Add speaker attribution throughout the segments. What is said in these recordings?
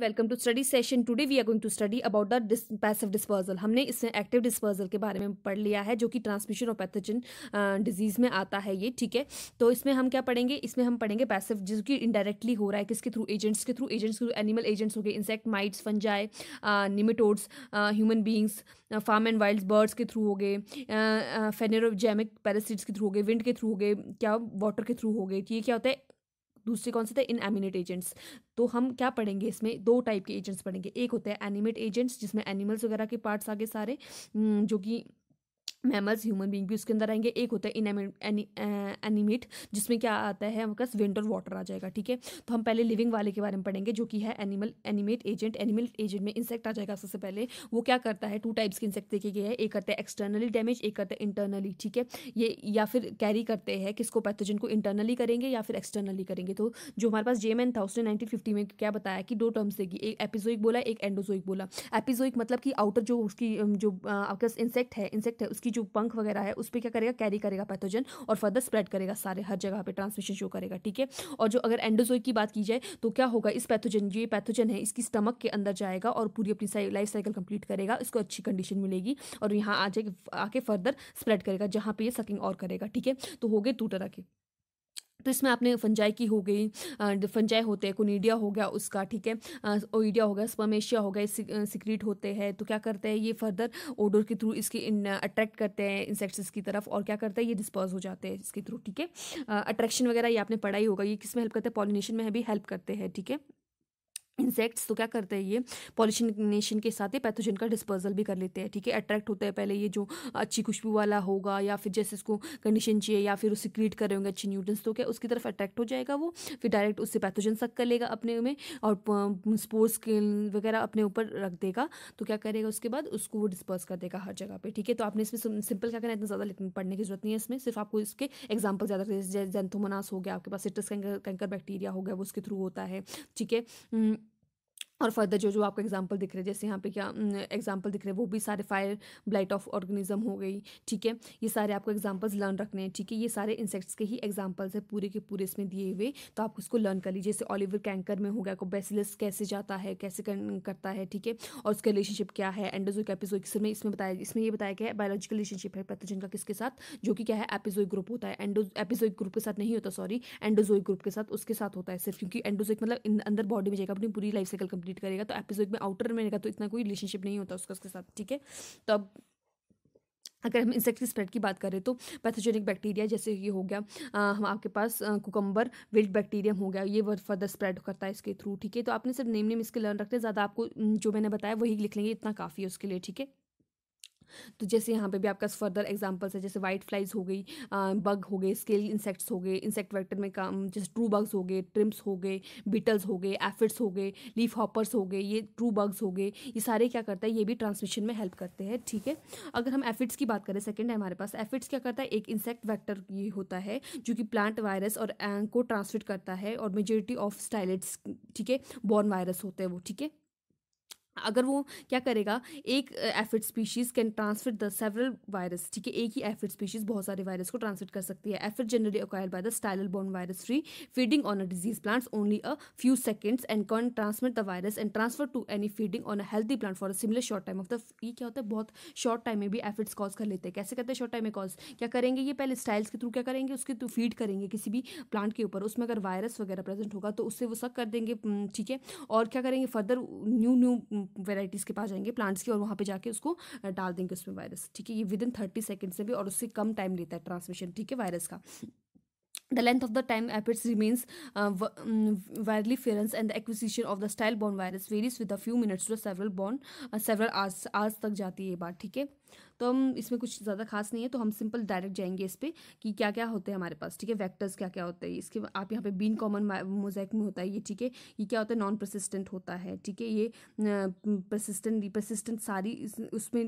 Speaker 1: welcome to study session today we are going to study about the passive dispersal हमने इसमें active dispersal के बारे में पढ़ लिया है जो कि ट्रांसमिशन ऑफ पैथोजन डिजीज में आता है ये ठीक है तो इसमें हम क्या पढ़ेंगे इसमें हम पढ़ेंगे पैसिव जो कि इनडायरेक्टली हो रहा है किसके थ्रू एजेंट्स के थ्रू एजेंट्स के थ्रू एनिमल एजेंट्स हो गए insect mites fungi nematodes human beings farm and wild birds के थ्रू हो गए फेनेरोजेमिक पैरासिट्स के थ्रू हो गए विंड के थ्रू हो गए क्या वाटर के थ्रू हो गए तो ये क्या होता है दूसरे कौन से थे इनएमिनेट एजेंट्स तो हम क्या पढ़ेंगे इसमें दो टाइप के एजेंट्स पढ़ेंगे एक होता है एनिमेट एजेंट्स जिसमें एनिमल्स वगैरह के पार्ट्स आगे सारे हम्म, जो कि मैमल्स ह्यूमन बींग भी उसके अंदर आएंगे एक होता है एनिमेट जिसमें क्या आता है हमारे पास विंटर वाटर आ जाएगा ठीक है तो हम पहले लिविंग वाले के बारे में पढ़ेंगे जो कि है animal animate agent animal agent में इंसेक्ट आ जाएगा सबसे पहले वो क्या करता है टू टाइप्स के इंसेक्ट देखे गए हैं एक करते हैं एक्सटर्नली डैमेज एक करते हैं इंटरनली ठीक है ये या फिर कैरी करते हैं किसको पैथोजन को इंटरनली करेंगे या फिर एक्सटर्नली करेंगे तो जो हमारे पास जे एन था उसने नाइनटीन में क्या बताया कि दो टर्म्स देगी एक एपिजोइक बोला एक एंडोजोइक बोला एपिजोइक मतलब कि आउटर जो उसकी जो आपके इंसेक्ट है इंसेक्ट है उसकी उसकी जो पंख वगैरह है उस पर क्या करेगा कैरी करेगा पैथोजन और फर्दर स्प्रेड करेगा सारे हर जगह पर ट्रांसमिशन शो करेगा ठीक है और जो अगर एंडोजोई की बात की जाए तो क्या होगा इस पैथोजन ये पैथोजन है इसकी स्टमक के अंदर जाएगा और पूरी अपनी लाइफ साइकिल कंप्लीट करेगा इसको अच्छी कंडीशन मिलेगी और यहाँ आ जाए आके फर्दर स्प्रेड करेगा जहाँ पे ये सकिंग और करेगा ठीक है तो हो गए टू तरह के तो इसमें आपने फंजाई की हो गई फंजाई होते हैं कोनीडिया हो गया उसका ठीक है ओइडिया हो गया स्पमेशिया हो गया सिक्रीट होते हैं तो क्या करते हैं ये फर्दर ओडोर के थ्रू इसकी अट्रैक्ट करते हैं इंसेक्ट्स की तरफ और क्या करते हैं ये डिस्पोज हो जाते हैं इसके थ्रू ठीक है अट्रैक्शन वगैरह ये आपने पढ़ाई होगा ये किस में हेल्प करते हैं पॉलिनेशन में भी हेल्प करते हैं ठीक है इंसेक्ट्स तो क्या करते हैं ये पॉलिशनेशन के साथ ही पैथोजन का डिस्पर्जल भी कर लेते हैं ठीक है अट्रैक्ट होता है पहले ये जो अच्छी खुशबू वाला होगा या फिर जैसे इसको कंडीशन चाहिए या फिर उसे क्रिएट कर रहे होंगे अच्छे न्यूट्रंस तो क्या उसकी तरफ अट्रैक्ट हो जाएगा वो फिर डायरेक्ट उससे पैथोजन सक कर लेगा अपने में और स्पोर्ट्स वगैरह अपने ऊपर रख देगा तो क्या करेगा उसके बाद उसको वो डिस्पर्स कर देगा हर जगह पर ठीक है तो आपने इसमें सिंपल क्या करना इतना ज़्यादा पढ़ने की जरूरत नहीं है इसमें सिर्फ आपको इसके एग्जाम्पल ज़्यादा जैसे जेंथोमनास हो गया आपके पास सिट्रस कैंकर बैक्टीरिया हो गया वो उसके थ्रू होता है ठीक है हम्म, और फर्दर जो जो आपको एग्जांपल दिख रहे हैं जैसे यहाँ पे क्या एग्जांपल दिख रहे हैं वो भी सारे फायर ब्लाइट ऑफ ऑर्गेनिज्म हो गई ठीक है ये सारे आपको एग्जांपल्स लर्न रखने हैं ठीक है ये सारे इंसेक्ट्स के ही एग्जांपल्स हैं पूरे के पूरे इसमें दिए हुए तो आप उसको लर्न कर लीजिए जैसे ऑलिवर कैंकर में हो गया बेसिलस कैसे जाता है कैसे करता है ठीक है और उसका रिलेशनशिप क्या है एंडोजोक एपिजोइक इसमें इसमें बताया इसमें यह बताया गया है बायोलॉजिकल रिलेशनशिप है पैथोजन का किसके साथ जो कि क्या है एपिजोइक ग्रुप होता है एंडो एपिजोइक ग्रुप के साथ नहीं होता सॉरी एंडोजोइक ग्रुप के साथ उसके साथ होता है सिर्फ क्योंकि एंडोजोइक मतलब अंदर बॉडी में जाएगा अपनी पूरी लाइफ साइकिल कंप्लीट करेगा तो एपिसोड में आउटर में रहेगा तो इतना कोई रिलेशनशिप नहीं होता उसका उसके साथ ठीक है तो अब अगर हम इंसेक्ट की स्प्रेड की बात करें तो पैथोजेनिक बैक्टीरिया जैसे ये हो गया आ, हम आपके पास कुकम्बर विल्ड बैक्टीरियम हो गया ये फर्दर स्प्रेड करता है इसके थ्रू ठीक है तो आपने सिर्फ नेम नेम इसके लर्न रखते हैं ज़्यादा आपको जो मैंने बताया वही लिख लेंगे इतना काफ़ी है उसके लिए ठीक है तो जैसे यहाँ पे भी आपका फर्दर एग्जाम्पल्स है जैसे वाइट फ्लाइज हो गई बग हो गए स्केल इंसेक्ट्स हो गए इंसेक्ट वेक्टर में काम जैसे ट्रू बग्स हो गए ट्रिम्स हो गए बीटल्स हो गए एफिड्स हो गए लीफ हॉपर्स हो गए ये ट्रू बग्स हो गए ये सारे क्या करता है ये भी ट्रांसमिशन में हेल्प करते हैं ठीक है अगर हम एफिड्स की बात करें सेकेंड है हमारे पास एफिड्स क्या करता है एक इंसेक्ट वैक्टर ये होता है जो कि प्लांट वायरस और एंग को ट्रांसमिट करता है और मेजोरिटी ऑफ स्टाइलेट्स ठीक है बॉर्न वायरस होते हैं वो ठीक है अगर वो क्या करेगा एक aphid species can transfer the several virus ठीक है एक ही एफिड स्पीशीज़ बहुत सारे वायरस को ट्रांसफर कर सकती है aphid generally acquire by the stylet borne virus free feeding on a disease plants only a few seconds and can transmit the virus and transfer to any feeding on a healthy plant for a similar short time of the ये क्या होता है बहुत short time में भी aphids cause कर लेते हैं कैसे करते हैं शॉर्ट टाइम में कॉज क्या करेंगे ये पहले स्टाइल्स के थ्रू क्या करेंगे उसके थ्रू फीड करेंगे किसी भी प्लांट के ऊपर उसमें अगर वायरस वगैरह प्रेजेंट होगा तो उससे वो सक कर देंगे ठीक है और क्या करेंगे फर्दर न्यू न्यू वेराइटीज के पास जाएंगे प्लांट्स की और वहाँ पर जाके उसको डाल देंगे उसमें वायरस ठीक है ये विद इन थर्टी सेकेंड में भी और उससे कम टाइम लेता है ट्रांसमिशन ठीक है वायरस का the length of the time aphids remains viruliferous and the acquisition of the stylet borne virus varies with a few minutes to several borne several hours hours तक जाती है ये बात ठीक है तो हम इसमें कुछ ज़्यादा खास नहीं है तो हम सिंपल डायरेक्ट जाएंगे इस पर कि क्या क्या होते हैं हमारे पास ठीक है वैक्टर्स क्या क्या होते हैं इसके आप यहाँ पे बीन कॉमन मोजैक में होता है ये ठीक है ये क्या होता है नॉन प्रसिस्टेंट होता है ठीक है ये प्रसिस्टेंट प्रसिस्टेंट सारी उसमें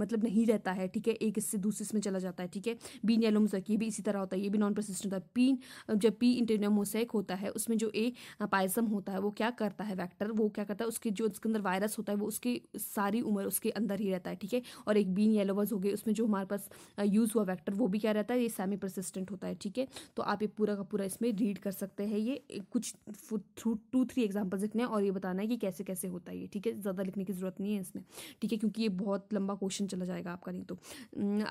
Speaker 1: मतलब नहीं रहता है ठीक है एक इससे दूसरे इसमें चला जाता है ठीक है बीन येलो मोजैक ये भी इसी तरह होता है ये भी नॉन प्रसिस्टेंट होता है पीन जब पी इंटरनियम मोसैक होता है उसमें जो ए पायसम होता है वो क्या करता है वैक्टर वो क्या करता है उसके जो उसके अंदर वायरस होता है वो उसकी सारी उम्र उसके अंदर ही रहता है ठीक है और एक बीन येलोवर्स हो गई उसमें जो हमारे पास यूज़ हुआ वैक्टर वो भी क्या रहता है ये सेमी परसिस्टेंट होता है ठीक है तो आप ये पूरा का पूरा इसमें रीड कर सकते हैं ये कुछ थ्रू टू थ्री एग्जाम्पल्स लिखने हैं और ये बताना है कि कैसे कैसे होता है ये ठीक है ज़्यादा लिखने की ज़रूरत नहीं है इसमें ठीक है क्योंकि ये बहुत लंबा क्वेश्चन चला जाएगा आपका नहीं तो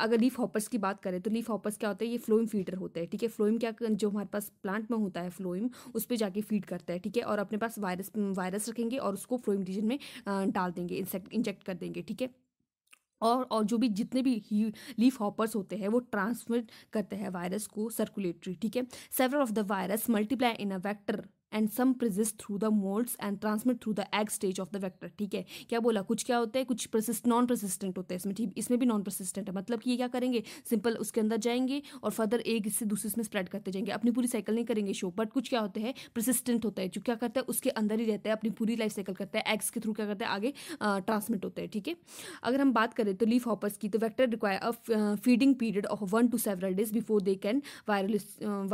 Speaker 1: अगर लीफ हॉपर्स की बात करें तो लीफ हॉपर्स क्या होता है ये फ्लोइम फीडर होता है ठीक है फ्लोइम क्या जो हमारे पास प्लांट में होता है फ्लोइम उस पर जाके फीड करता है ठीक है और अपने पास वायरस वायरस रखेंगे और उसको फ्लोइम रीजन में डाल देंगे इंसेक्ट इंजेक्ट कर देंगे ठीक है और और जो भी जितने भी लीफ हॉपर्स होते हैं वो ट्रांसमिट करते हैं वायरस को सर्कुलेटरी ठीक है several of the virus multiply in a vector and some persist through the moults and transmit through the egg stage of the vector ठीक है क्या बोला कुछ क्या होता है कुछ प्रसिस्ट नॉन प्रसिस्टेंट होते हैं इसमें ठीक इसमें भी नॉन प्रसिस्टेंट है मतलब कि ये क्या करेंगे सिंपल उसके अंदर जाएंगे और फर्दर एक इससे दूसरे इसमें स्प्रेड करते जाएंगे अपनी पूरी साइकिल नहीं करेंगे शो बट कुछ क्या होते हैं प्रसिस्टेंट होता है जो क्या करता है उसके अंदर ही रहता है अपनी पूरी लाइफ साइकिल करता है एग्स के थ्रू क्या करता है आगे ट्रांसमिट होता है ठीक है अगर हम बात करें तो लीफ हॉपर्स की तो vector require a feeding period of one to several days before they can viral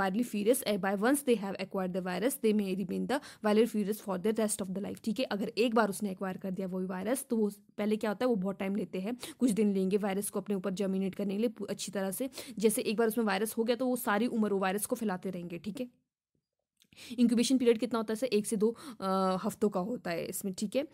Speaker 1: viruliferous by once they have acquire the virus they may may remain the viruliferous for the rest of the life ठीक है अगर एक बार उसने acquire कर दिया वो virus तो वो पहले क्या होता है वो बहुत टाइम लेते हैं कुछ दिन लेंगे वायरस को अपने ऊपर जर्मिनेट करने के लिए अच्छी तरह से जैसे एक बार उसमें वायरस हो गया तो वो सारी उम्र वो वायरस को फैलाते रहेंगे ठीक है इंक्यूबेशन पीरियड कितना होता है सर एक से दो हफ्तों का होता है इसमें ठीक है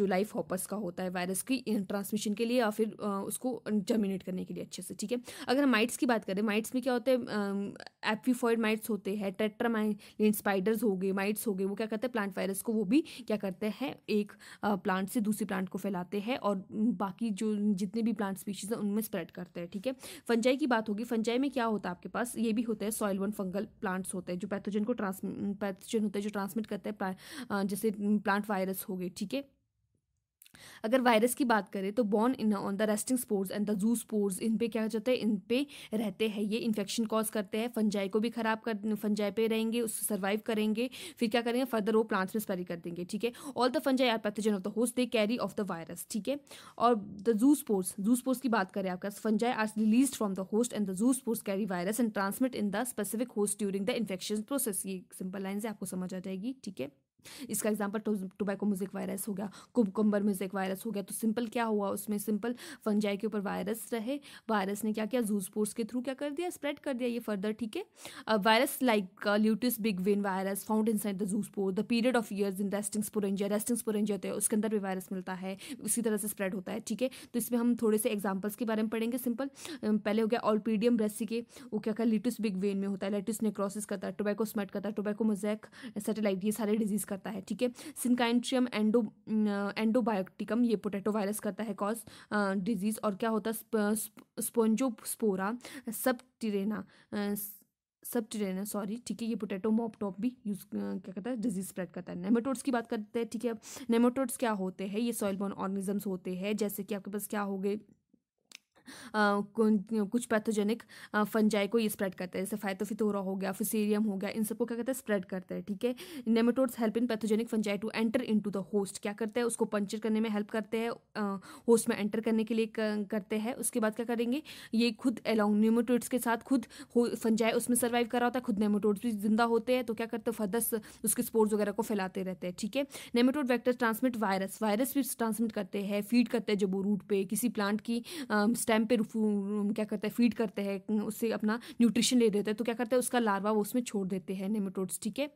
Speaker 1: जो लाइफ हॉपर्स का होता है वायरस की ट्रांसमिशन के लिए या फिर उसको जर्मिनेट करने के लिए अच्छे से ठीक है अगर हम माइट्स की बात करें माइट्स में क्या होते हैं एपीफॉइड माइट्स होते हैं टेट्रामाइन स्पाइडर्स हो गए माइट्स हो गए वो क्या करते हैं प्लांट वायरस को वो भी क्या करते हैं एक प्लांट से दूसरे प्लांट को फैलाते हैं और बाकी जो जितने भी प्लांट स्पीशीज हैं उनमें स्प्रेड करते हैं ठीक है फंजाई की बात होगी फंजाई में क्या होता है आपके पास ये भी होता है सॉइल वन फंगल प्लांट्स होते हैं जो पैथोजन को ट्रांस पैथोजन होता है जो ट्रांसमिट करता है जैसे प्लांट वायरस हो गए ठीक है अगर वायरस की बात करें तो borne in on the resting spores and the zoospores इन पे क्या हो जाता है इन पे रहते हैं ये इन्फेक्शन कॉज करते हैं फंजाई को भी खराब कर फंजाई पे रहेंगे उससे सर्वाइव करेंगे फिर क्या करेंगे फर्दर वो प्लांट्स में स्पेरी कर देंगे ठीक है all the fungi are pathogen of the host they carry off the virus ठीक है और द जू स्पोर्स जू स्पोर्स की बात करें आपका fungi are release from the host and the zoospores carry virus and transmit in the specific host during the infection process ये simple line से आपको समझ आ जाएगी ठीक है इसका एग्जाम्पल टोबैको म्यूजिक वायरस हो गया कुमकुम्बर म्यूजिक वायरस हो गया तो सिंपल क्या हुआ उसमें सिंपल फंजाई के ऊपर वायरस रहे वायरस ने क्या किया जू स्पोर्ट्स के थ्रू क्या कर दिया स्प्रेड कर दिया ये फर्दर ठीक है virus like lettuce big vein virus found inside the zoospore the period of year in resting sporangia resting sporangia थे उसके अंदर भी वायरस मिलता है उसी तरह से स्प्रेड होता है ठीक है तो इसमें हम थोड़े से एग्जाम्पल्स के बारे में पढ़ेंगे सिंपल पहले हो गया ऑलपीडियम ब्रेसी के वो क्या क्या लिटिस बिग वेन में होता है लेटिस नेक्रोसिस करता है टोबैको स्मेट करता है टोबैको मोजैक सेटेलाइट ये सारे डिजीज करता है ठीक है सिंकाइंट्रियम एंडो एंडोबायोटिकम ये पोटैटो वायरस करता है कॉज डिजीज और क्या होता है स्पोंजोस्पोरा सब टेना सब टेना सॉरी ठीक है ये पोटैटो मॉपटॉप भी यूज क्या करता है डिजीज स्प्रेड करता है नेमोटोड्स की बात करते हैं ठीक है नेमोटोड्स क्या होते हैं ये सॉइल बॉर्न ऑर्गेनिजम्स होते हैं जैसे कि आपके पास क्या हो गए कुछ पैथोजेनिक फंजाई को ये स्प्रेड करता है जैसे फाइटोफिथोरा हो गया फिसेरियम हो गया इन सबको क्या करता है स्प्रेड करते हैं ठीक है nematodes help in pathogenic fungi to enter in the host क्या करते हैं उसको पंचर करने में हेल्प करते हैं होस्ट में एंटर करने के लिए करते हैं उसके बाद क्या करेंगे ये खुद एलॉन्ग नेमोटोड्स के साथ खुद फंजाई उसमें सर्वाइव करा होता है खुद नेमोटोड्स भी जिंदा होते हैं तो क्या करते हैं फर्दस उसके स्पोर्ट्स वगैरह को फैलाते रहते हैं ठीक है nematode vector transmit virus virus भी ट्रांसमिट करते हैं फीड करते हैं जब वो रूट पे किसी प्लांट की स्टेम टाइम पे क्या करते हैं फीड करते हैं उससे अपना न्यूट्रिशन ले देते हैं तो क्या करते हैं उसका लार्वा वो उसमें छोड़ देते हैं नेमेटोड्स ठीक है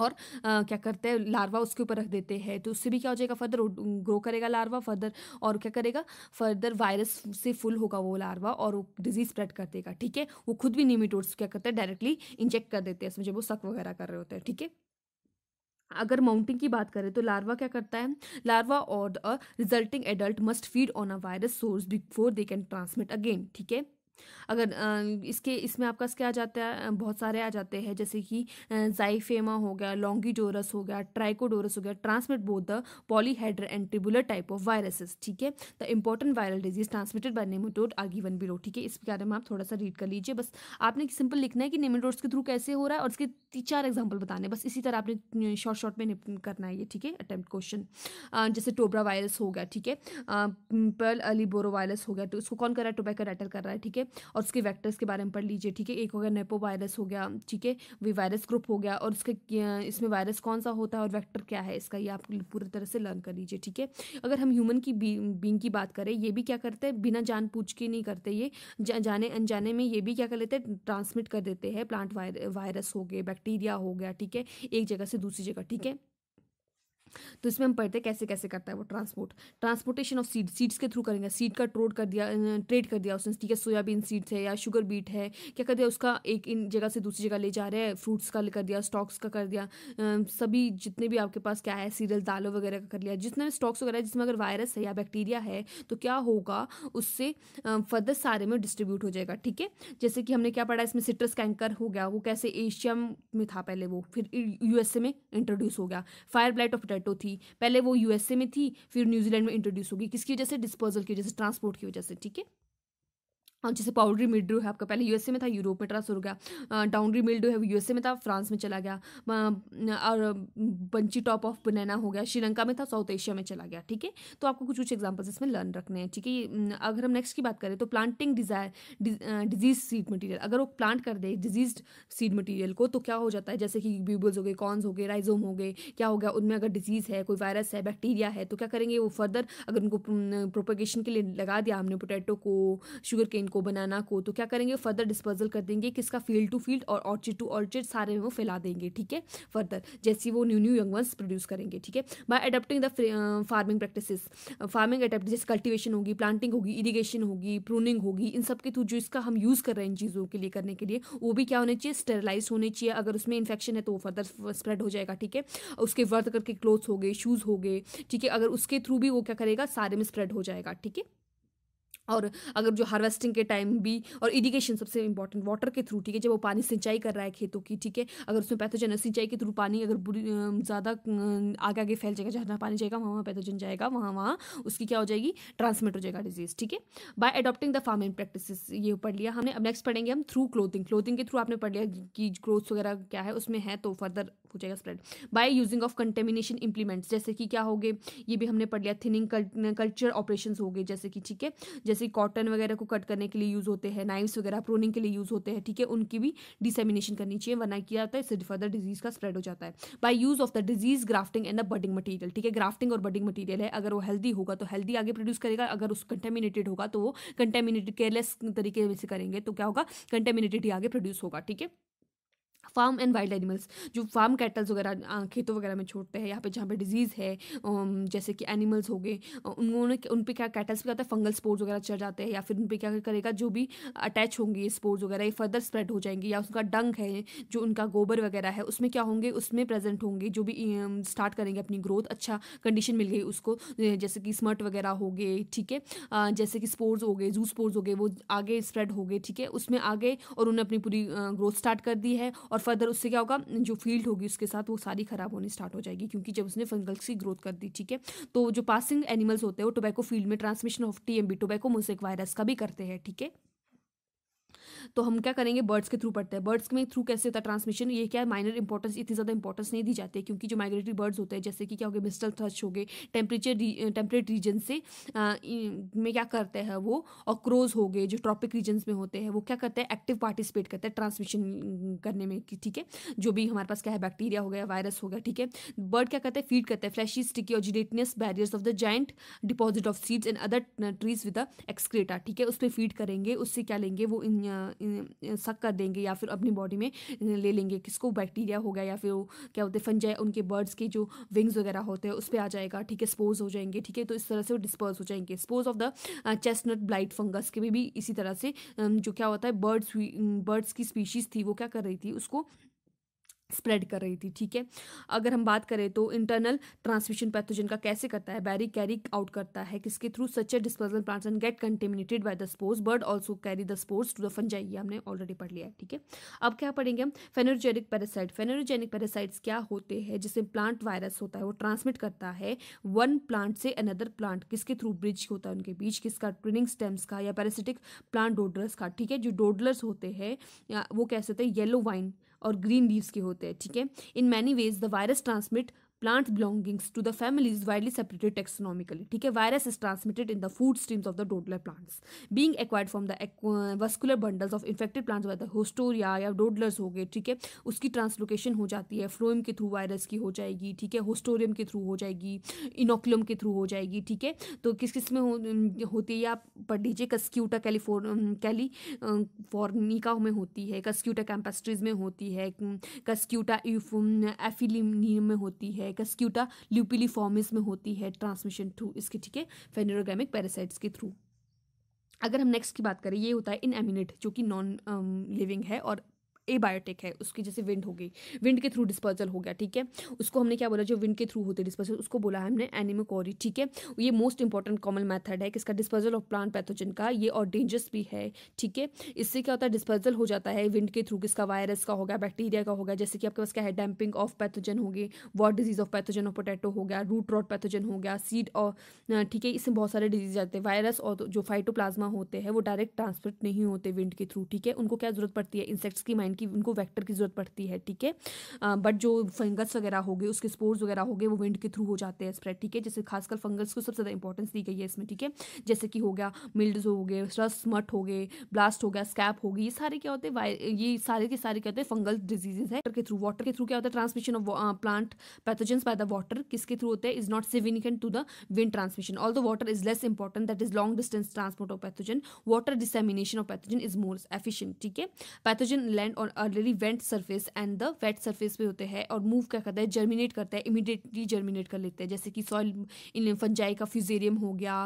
Speaker 1: और आ, क्या करते हैं लार्वा उसके ऊपर रख देते हैं तो उससे भी क्या हो जाएगा फर्दर ग्रो करेगा लार्वा फर्दर और क्या करेगा फर्दर वायरस से फुल होगा वो लार्वा और डिजीज स्प्रेड कर देगा ठीक है वो खुद भी निमिटोड्स क्या करते हैं डायरेक्टली इंजेक्ट कर देते हैं इसमें जब वो सक वगैरह कर रहे होते हैं ठीक है अगर माउंटिंग की बात करें तो लार्वा क्या करता है लार्वा और the resulting adult must feed on a virus source before they can transmit again ठीक है अगर इसके इसमें आपका क्या आ जाता है बहुत सारे आ जाते हैं जैसे कि जाइफेमा हो गया लॉन्गिडोरस हो गया ट्राइकोडोरस हो गया transmit both the polyhedral and tubular type of viruses ठीक है the important viral disease transmitted by nematode आगी वन बिलो ठीक है इस बारे में आप थोड़ा सा रीड कर लीजिए बस आपने सिंपल लिखना है कि नेमोटोड्स के थ्रू कैसे हो रहा है और इसके चार एग्जाम्पल बताने बस इसी तरह आपने शॉर्ट शॉर्ट में करना है ये ठीक है अटैम्प्ट क्वेश्चन जैसे टोबरा वायरस हो गया ठीक है पर्ल अलीबोरो वायरस हो गया तो इसको कौन कर रहा है टोबैको रैटल कर रहा है ठीक है और उसके वैक्टर्स के बारे में पढ़ लीजिए ठीक है एक हो गया नेपो वायरस हो गया ठीक है वी वायरस ग्रुप हो गया और उसके इसमें वायरस कौन सा होता है और वैक्टर क्या है इसका ये आप पूरी तरह से लर्न कर लीजिए ठीक है अगर हम ह्यूमन की बींग की बात करें ये भी क्या करते हैं बिना जान पूछ के नहीं करते ये जाने अनजाने में ये भी क्या कर लेते हैं ट्रांसमिट कर देते हैं प्लांट वायरस हो गए बैक्टीरिया हो गया ठीक है एक जगह से दूसरी जगह ठीक है तो इसमें हम पढ़ते हैं कैसे कैसे करता है वो transport transportation of seed seeds के थ्रू करेंगे सीड का ट्रोड कर दिया ट्रेड कर दिया उसने ठीक है सोयाबीन सीड्स है या शुगर बीट है क्या कर दिया उसका एक इन जगह से दूसरी जगह ले जा रहे हैं फ्रूट्स का कर दिया स्टॉक्स का कर दिया सभी जितने भी आपके पास क्या है सीरियल दालों वगैरह का कर लिया जितने भी स्टॉक्स वगैरह जिसमें अगर वायरस है या बैक्टीरिया है तो क्या होगा उससे फर्दर सारे में डिस्ट्रीब्यूट हो जाएगा ठीक है जैसे कि हमने क्या पढ़ा इसमें सिट्रस कैंकर हो गया वो कैसे एशिया में था पहले वो फिर यूएसए में इंट्रोड्यूस हो गया फायर ब्लाइट ऑफ टोबैटो थी पहले वो यूएसए में थी फिर न्यूजीलैंड में इंट्रोड्यूस होगी किसकी वजह से डिस्पोजल की वजह से ट्रांसपोर्ट की वजह से ठीक है और जैसे पाउडरी मिल्ड है आपका पहले यूएसए में था यूरोप में ट्रांसफर हो गया डाउनरी मिल्ड है यूएसए में था फ्रांस में चला गया और बंची टॉप ऑफ बनाना हो गया श्रीलंका में था साउथ एशिया में चला गया ठीक है तो आपको कुछ कुछ एग्जाम्पल्स इसमें लर्न रखने हैं ठीक है अगर हम नेक्स्ट की बात करें तो planting desire disease seed material अगर वो प्लांट कर दे डिजीज सीड मटीरियल को तो क्या हो जाता है जैसे कि ब्यूबल्स हो गए कॉन्स हो गए राइजोम हो गए क्या हो गया उनमें अगर डिजीज़ है कोई वायरस है बैक्टीरिया है तो क्या करेंगे वो फर्दर अगर उनको प्रोपोगेशन के लिए लगा दिया हमने पोटैटो को शुगर केन को बनाना को तो क्या करेंगे फर्दर डिस्पोजल कर देंगे किसका फील्ड टू फील्ड और ऑर्चिड टू ऑर्चिड सारे वो फैला देंगे ठीक है फर्दर जैसे वो new new young ones produce करेंगे ठीक है by adopting the farming practice farming adapt जैसे कल्टिवेशन होगी प्लांटिंग होगी इरीगेशन होगी प्रूनिंग होगी इन सब के थ्रू जो इसका हम यूज़ कर रहे हैं इन चीज़ों के लिए करने के लिए वो भी क्या होने चाहिए स्टेरलाइज होने चाहिए अगर उसमें इन्फेक्शन है तो वो फर्दर स्प्रेड हो जाएगा ठीक है उसके वर्थ करके क्लोथ्स हो गए शूज़ हो गए ठीक है अगर उसके थ्रू भी वो क्या करेगा सारे में स्प्रेड हो जाएगा ठीक है और अगर जो हार्वेस्टिंग के टाइम भी और इरीगेशन सबसे इंपॉर्टेंट वाटर के थ्रू ठीक है जब वो पानी सिंचाई कर रहा है खेतों की ठीक है अगर उसमें पैथोजन सिंचाई के थ्रू पानी अगर बुरी ज़्यादा आगे आगे फैल जाएगा जहाँ पानी जाएगा वहाँ वहाँ पैथोजन जाएगा वहाँ वहाँ उसकी क्या हो जाएगी ट्रांसमिट हो जाएगा डिजीज़ ठीक है by adopting the farming practice ये पढ़ लिया हमने अब नेक्स्ट पढ़ेंगे हम थ्रू क्लोथिंग क्लोथिंग के थ्रू आपने पढ़ लिया कि ग्रोथ वगैरह क्या है उसमें है तो फर्दर हो जाएगा spread by using of contamination implements जैसे कि क्या हो गए ये भी हमने पढ़ लिया थिनिंग कल्चर ऑपरेशन हो गए जैसे कि ठीक है जैसे जैसे कॉटन वगैरह को कट करने के लिए यूज़ होते हैं नाइव्स वगैरह प्रोनिंग के लिए यूज़ होते हैं ठीक है उनकी भी डिसेमिनेशन करनी चाहिए वरना किया जाता है इससे फर्दर डिजीज़ का स्प्रेड हो जाता है by use of the disease grafting and the budding material ठीक है ग्राफ्टिंग और बडिंग मटीरियल है अगर वो हेल्दी होगा तो हेल्दी आगे प्रोड्यूस करेगा अगर उस कंटेमिनेटेड होगा तो वो कंटेमिनेटेड केयरलेस तरीके से करेंगे तो क्या होगा कंटेमिनेटेड ही आगे प्रोड्यूस होगा ठीक है फार्म एंड वाइल्ड एनिमल्स जो फार्म कैटल्स वगैरह खेतों वगैरह में छोड़ते हैं यहाँ पे जहाँ पे डिजीज़ है जैसे कि एनिमल्स हो गए उन्होंने उन पर क्या कैटल्स पे होता है फंगल स्पोर्ट्स वगैरह चल जाते हैं या फिर उन पर क्या करेगा जो भी अटैच होंगे स्पोर्ट्स वगैरह ये फर्दर स्प्रेड हो जाएंगे या उसका डंग है जो उनका गोबर वगैरह है उसमें क्या होंगे उसमें प्रेजेंट होंगे जो भी स्टार्ट करेंगे अपनी ग्रोथ अच्छा कंडीशन मिल गई उसको जैसे कि स्मर्ट वगैरह हो गए ठीक है जैसे कि स्पोर्ट्स हो गए जू स्पोर्ट्स हो गए वो आगे स्प्रेड हो गए ठीक है उसमें आगे और उन्होंने अपनी पूरी ग्रोथ स्टार्ट कर दी है और और फर्दर उससे क्या होगा जो फील्ड होगी उसके साथ वो सारी ख़राब होनी स्टार्ट हो जाएगी क्योंकि जब उसने फंगल्स की ग्रोथ कर दी ठीक है तो जो पासिंग एनिमल्स होते हैं वो टोबैको फील्ड में transmission of T M B tobacco mosaic virus का भी करते हैं ठीक है तो हम क्या करेंगे बर्ड्स के थ्रू पढ़ते हैं बर्ड्स में थ्रू कैसे होता है ट्रांसमिशन ये क्या माइनर इंपॉर्टेंस इतनी ज़्यादा इंपॉर्टेंस नहीं दी जाती है क्योंकि जो माइग्रेटरी बर्ड्स होते हैं जैसे कि क्या हो गया मिस्टल थ्रच हो गए टेम्परेचर टेम्परेट रीजन से में क्या करते हैं वो और क्रोज हो गए जो ट्रॉपिक रीजन में होते हैं वो क्या करते हैं एक्टिव पार्टिसिपेट करते हैं ट्रांसमिशन करने में ठीक है जो भी हमारे पास क्या है बैक्टीरिया हो गया वायरस हो गया ठीक है बर्ड क्या करते हैं फीड करते हैं फ्लैशी स्टिकी और gelatinous barriers of the giant deposit of seeds and other trees with the excreta ठीक है उस पर फीड करेंगे उससे क्या लेंगे वो इन सक कर देंगे या फिर अपनी बॉडी में ले लेंगे किसको बैक्टीरिया हो गया या फिर क्या होते हैं फंजाए उनके बर्ड्स के जो विंग्स वगैरह होते हैं उस पर आ जाएगा ठीक है स्पोज हो जाएंगे ठीक है तो इस तरह से वो डिस्पर्स हो जाएंगे spores of the chestnut blight fungus के भी, भी इसी तरह से जो क्या होता है बर्ड्स बर्ड्स की स्पीशीज़ थी वो क्या कर रही थी उसको स्प्रेड कर रही थी ठीक है अगर हम बात करें तो इंटरनल ट्रांसमिशन पैथोजन का कैसे करता है बैरी कैरी आउट करता है किसके through such a disposal plants and get contaminated by the spores bird also carry the spores to the fungi हमने ऑलरेडी पढ़ लिया है ठीक है अब क्या पढ़ेंगे हम फेनोजेनिक पैरासाइट फेनोजेनिक पैरासाइट्स क्या होते हैं जिसमें प्लांट वायरस होता है वो ट्रांसमिट करता है वन प्लांट से अनदर प्लांट किसके थ्रू ब्रिज होता है उनके बीच किसका ट्रिनिंग स्टेम्स का या पैरासिटिक प्लांट डोडलर्स का ठीक है जो डोडलर्स होते हैं वो कैसे होते हैं येलो वाइन और ग्रीन लीव्स के होते हैं ठीक है in many ways the virus transmit plants belongings to the family is widely separated taxonomically ठीक है virus is transmitted in the food streams of the dodder plants being acquired from the vascular bundles of infected plants via haustoria या dodders हो गए ठीक है उसकी translocation हो जाती है फ्लोएम के थ्रू वायरस की हो जाएगी ठीक है होस्टोरियम के थ्रू हो जाएगी इनोकुलम के थ्रू हो जाएगी ठीक है तो किस किस में होती है आप पढ़ लीजिए कस्क्यूटा कैलिफोर् कैलीफोर्निका में होती है कस्क्यूटा कैम्पेस्ट्रीज में होती है कस्क्यूटा एफिलीम में होती है जाएगा स्क्यूटा फॉर्मिस में होती है ट्रांसमिशन थ्रू इसके ठीक है फेनोरोगेमिक पैरासाइट्स के थ्रू अगर हम नेक्स्ट की बात करें ये होता है इनएमिनेट जो कि नॉन लिविंग है और एबायोटिक है उसकी जैसे विंड हो गई विंड के थ्रू डिस्पर्जल हो गया ठीक है उसको हमने क्या बोला जो विंड के थ्रू होते डिस्पर्जल उसको बोला हमने एनिमोकोरी ठीक है ये मोस्ट इंपॉर्टेंट कॉमन मैथड है किसका डिस्पर्जल ऑफ प्लांट पैथोजन का ये और डेंजरस भी है ठीक है इससे क्या होता है डिस्पर्जल हो जाता है विंड के थ्रू किसका वायरस का होगा बैक्टीरिया का होगा जैसे कि आपके पास क्या है डैम्पिंग ऑफ पैथोजन हो गए wart disease of pathogen of potato हो गया रूट रॉट पैथोजन हो गया सीड और ठीक है इसमें बहुत सारे डिजीज आते हैं वायरस और जो फाइटोप्लाज्मा होते हैं वो डायरेक्ट ट्रांसफर नहीं होते विंड के थ्रू ठीक है उनको क्या जरूरत पड़ती है इंसेक्ट्स की माइंड कि उनको वैक्टर की ज़रूरत पड़ती है ठीक है बट जो फंगस वगैरह हो गए उसके स्पोर्स वगैरह हो गए वो विंड के थ्रू हो जाते हैं स्प्रेड ठीक है जैसे खासकर फंगस को सबसे ज़्यादा इंपॉर्टेंस दी गई है इसमें ठीक है जैसे कि हो गया मिल्ड हो गए स्ट्रस मट हो गए ब्लास्ट हो गया स्कैप हो गई ये सारे क्या होते हैं ये सारे के सारे क्या होते हैं फंगल डिजीजेज है के थ्रू वाटर के थ्रू क्या होता है transmission of plant pathogens by the water किसके थ्रू होते हैं is not significant to the wind transmission all the water is less important that is long distance transport of pathogen water dissemination of pathogen is more efficient ठीक है pathogen land और on wet surface and the wet surface पे होते हैं और move क्या करता है जर्मिनेट करता है इमिडिएटली जर्मिनेट कर लेते हैं जैसे कि सॉइल इन फंजाई का फ्यूजेरियम हो गया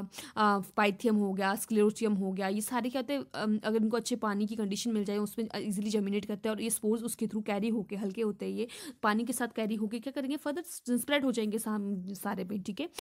Speaker 1: पाइथियम हो गया स्क्लेरोटियम हो गया ये सारे क्या होते हैं अगर इनको अच्छे पानी की कंडीशन मिल जाए उसमें ईजिली जर्मिनेट करते हैं और ये स्पोर्स उसके थ्रू कैरी होके हल्के होते हैं ये पानी के साथ कैरी होके क्या करेंगे फर्दर स्प्रेड हो जाएंगे सारे में ठीक है